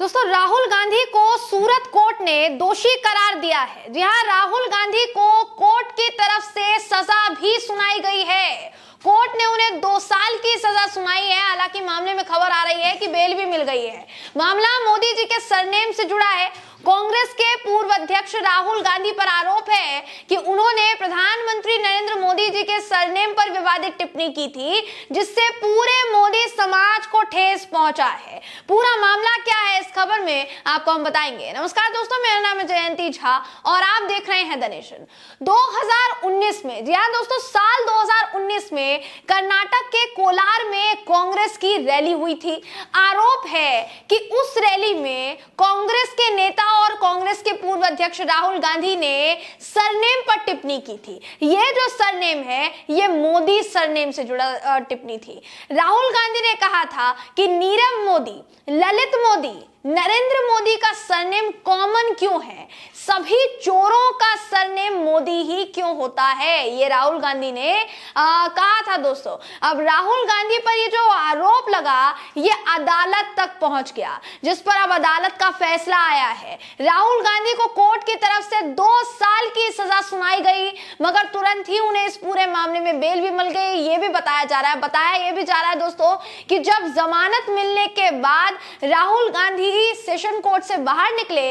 दोस्तों राहुल गांधी को सूरत कोर्ट ने दोषी करार दिया है जी हाँ राहुल गांधी को कोर्ट की तरफ से सजा भी सुनाई गई है कोर्ट ने उन्हें दो साल की सजा सुनाई है हालांकि मामले में खबर आ रही है कि बेल भी मिल गई है मामला मोदी जी के सरनेम से जुड़ा है कांग्रेस के पूर्व अध्यक्ष राहुल गांधी पर आरोप है कि उन्होंने प्रधान प्रधानमंत्री नरेंद्र मोदी जी के सरनेम पर विवादित टिप्पणी की थी जिससे पूरे मोदी समाज को ठेस पहुंचा है पूरा मामला क्या है इस खबर में आपको हम बताएंगे नमस्कार दोस्तों मेरा नाम है जयंती झा और आप देख रहे हैं दनेशन 2019 में जी हाँ दोस्तों साल 2019 में कर्नाटक के कोलार में कांग्रेस की रैली हुई थी आरोप है कि उस रैली में कांग्रेस के नेता और कांग्रेस के पूर्व अध्यक्ष राहुल गांधी ने सरनेम पर टिप्पणी की थी ये जो सरनेम है ये मोदी सरनेम से जुड़ा टिप्पणी थी राहुल गांधी ने कहा था कि नीरव मोदी ललित मोदी नरेंद्र मोदी का सरनेम कॉमन क्यों है सभी चोरों का सरनेम मोदी ही क्यों होता है ये राहुल गांधी ने आ, कहा था दोस्तों अब राहुल गांधी पर ये जो आरोप लगा ये अदालत तक पहुंच गया जिस पर अब अदालत का फैसला आया है राहुल गांधी को कोर्ट की तरफ से दो साल की सजा सुनाई गई मगर तुरंत ही उन्हें इस पूरे मामले में बेल भी मिल गई ये भी बताया जा रहा है बताया ये भी जा रहा है दोस्तों कि जब जमानत मिलने के बाद राहुल गांधी ही सेशन कोर्ट से बाहर निकले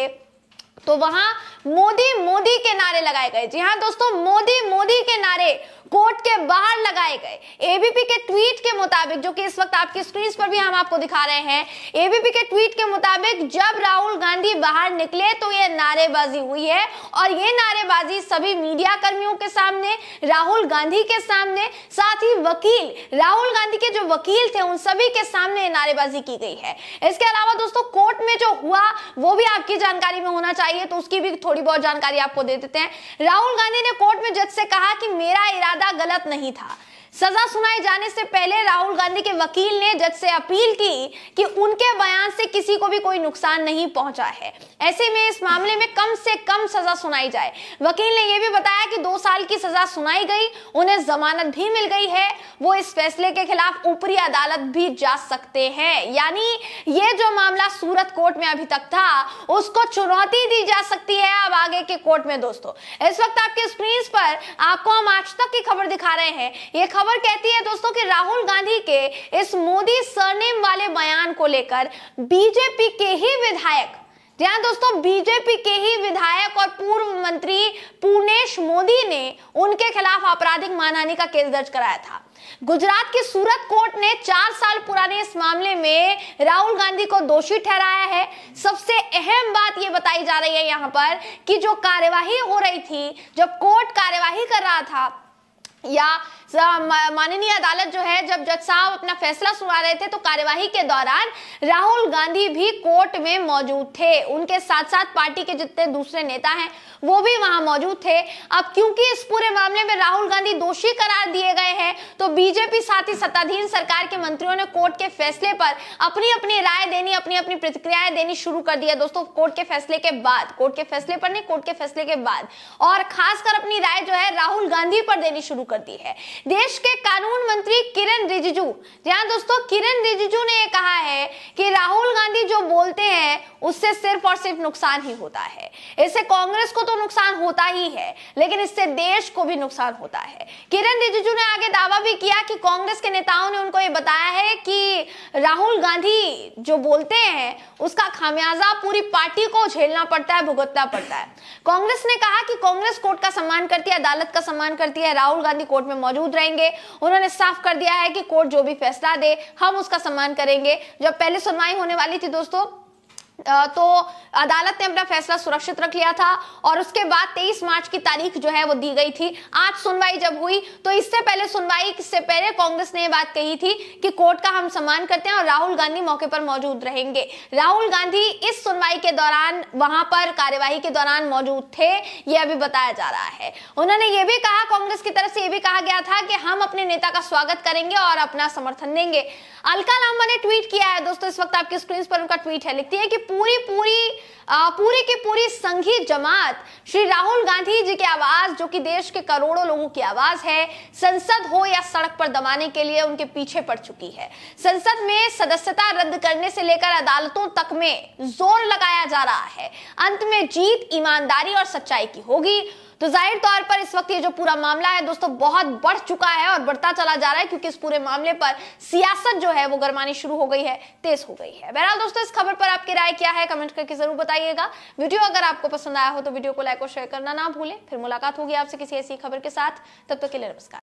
तो वहां मोदी मोदी के नारे लगाए गए जी हाँ दोस्तों मोदी मोदी के नारे कोर्ट के बाहर लगाए गए एबीपी के ट्वीट के मुताबिक जो कि इस वक्त आपकी स्क्रीन पर भी हम आपको दिखा रहे हैं एबीपी के ट्वीट के मुताबिक जब राहुल गांधी बाहर निकले तो ये नारेबाजी हुई है और ये नारेबाजी सभी मीडिया कर्मियों के सामने राहुल गांधी के सामने साथ ही वकील राहुल गांधी के जो वकील थे उन सभी के सामने नारेबाजी की गई है इसके अलावा दोस्तों कोर्ट में जो हुआ वो भी आपकी जानकारी में होना चाहिए तो उसकी भी थोड़ी बहुत जानकारी आपको दे देते हैं राहुल गांधी ने कोर्ट में जज से कहा कि मेरा इरादा गलत नहीं था सजा सुनाए जाने से पहले राहुल गांधी के वकील ने जज से अपील की कि उनके बयान से किसी को भी कोई नुकसान नहीं पहुंचा है ऐसे में इस मामले में कम से कम सजा सुनाई जाए वकील ने यह भी बताया कि दो साल की सजा सुनाई गई उन्हें जमानत भी मिल गई है वो इस फैसले के खिलाफ ऊपरी अदालत भी जा सकते हैं यानी ये जो मामला सूरत कोर्ट में अभी तक था उसको चुनौती दी जा सकती है अब आगे के कोर्ट में दोस्तों इस वक्त आपके स्क्रीन पर आपको हम आज तक की खबर दिखा रहे हैं ये खबर खबर कहती है दोस्तों कि राहुल गांधी के इस मोदी सरनेम वाले बयान को लेकर बीजेपी के ही विधायक ध्यान हाँ दोस्तों बीजेपी के ही विधायक और पूर्व मंत्री पूर्णेश मोदी ने उनके खिलाफ आपराधिक मानहानि का केस दर्ज कराया था गुजरात की सूरत कोर्ट ने चार साल पुराने इस मामले में राहुल गांधी को दोषी ठहराया है सबसे अहम बात यह बताई जा रही है यहां पर कि जो कार्यवाही हो रही थी जब कोर्ट कार्यवाही कर रहा था या माननीय अदालत जो है जब जज साहब अपना फैसला सुना रहे थे तो कार्यवाही के दौरान राहुल गांधी भी कोर्ट में मौजूद थे उनके साथ साथ पार्टी के जितने दूसरे नेता हैं वो भी वहां मौजूद थे अब क्योंकि इस पूरे मामले में राहुल गांधी दोषी करार दिए गए हैं तो बीजेपी साथ ही सत्ताधीन सरकार के मंत्रियों ने कोर्ट के फैसले पर अपनी अपनी राय देनी अपनी अपनी प्रतिक्रियाएं देनी शुरू कर दिया दोस्तों कोर्ट के फैसले के बाद कोर्ट के फैसले पर नहीं कोर्ट के फैसले के बाद और खासकर अपनी राय जो है राहुल गांधी पर देनी शुरू कर दी है देश के कानून मंत्री किरण रिजिजू जहां दोस्तों किरण रिजिजू ने यह कहा है कि राहुल गांधी जो बोलते हैं उससे सिर्फ और सिर्फ नुकसान ही होता है इससे कांग्रेस को तो नुकसान होता ही है लेकिन इससे देश को भी नुकसान होता है किरण रिजिजू ने आगे दावा भी किया कि कांग्रेस के नेताओं ने उनको ये बताया है कि राहुल गांधी जो बोलते हैं उसका खामियाजा पूरी पार्टी को झेलना पड़ता है भुगतना पड़ता है कांग्रेस ने कहा कि कांग्रेस कोर्ट का सम्मान करती है अदालत का सम्मान करती है राहुल गांधी कोर्ट में मौजूद मौजूद रहेंगे उन्होंने साफ कर दिया है कि कोर्ट जो भी फैसला दे हम उसका सम्मान करेंगे जब पहले सुनवाई होने वाली थी दोस्तों तो अदालत ने अपना फैसला सुरक्षित रख लिया था और उसके बाद 23 मार्च की तारीख जो है वो दी गई थी आज सुनवाई जब हुई तो इससे पहले सुनवाई से पहले कांग्रेस ने बात कही थी कि कोर्ट का हम सम्मान करते हैं और राहुल गांधी मौके पर मौजूद रहेंगे राहुल गांधी इस सुनवाई के दौरान वहां पर कार्यवाही के दौरान मौजूद थे ये अभी बताया जा रहा है उन्होंने ये भी कहा कांग्रेस की तरफ से यह भी कहा गया था कि हम अपने नेता का स्वागत करेंगे और अपना समर्थन देंगे अलका लामा ने ट्वीट किया है दोस्तों इस वक्त आपके स्क्रीन पर उनका ट्वीट है लिखती है कि पूरी पूरी पूरी की पूरी संघी जमात श्री राहुल गांधी जी की आवाज जो कि देश के करोड़ों लोगों की आवाज है संसद हो या सड़क पर दबाने के लिए उनके पीछे पड़ चुकी है संसद में सदस्यता रद्द करने से लेकर अदालतों तक में जोर लगाया जा रहा है अंत में जीत ईमानदारी और सच्चाई की होगी तो जाहिर तौर पर इस वक्त ये जो पूरा मामला है दोस्तों बहुत बढ़ चुका है और बढ़ता चला जा रहा है क्योंकि इस पूरे मामले पर सियासत जो है वो गर्मानी शुरू हो गई है तेज हो गई है बहरहाल दोस्तों इस खबर पर आपकी राय क्या है कमेंट करके जरूर बताइएगा वीडियो अगर आपको पसंद आया हो तो वीडियो को लाइक और शेयर करना ना भूलें फिर मुलाकात होगी आपसे किसी ऐसी खबर के साथ तब तक के लिए नमस्कार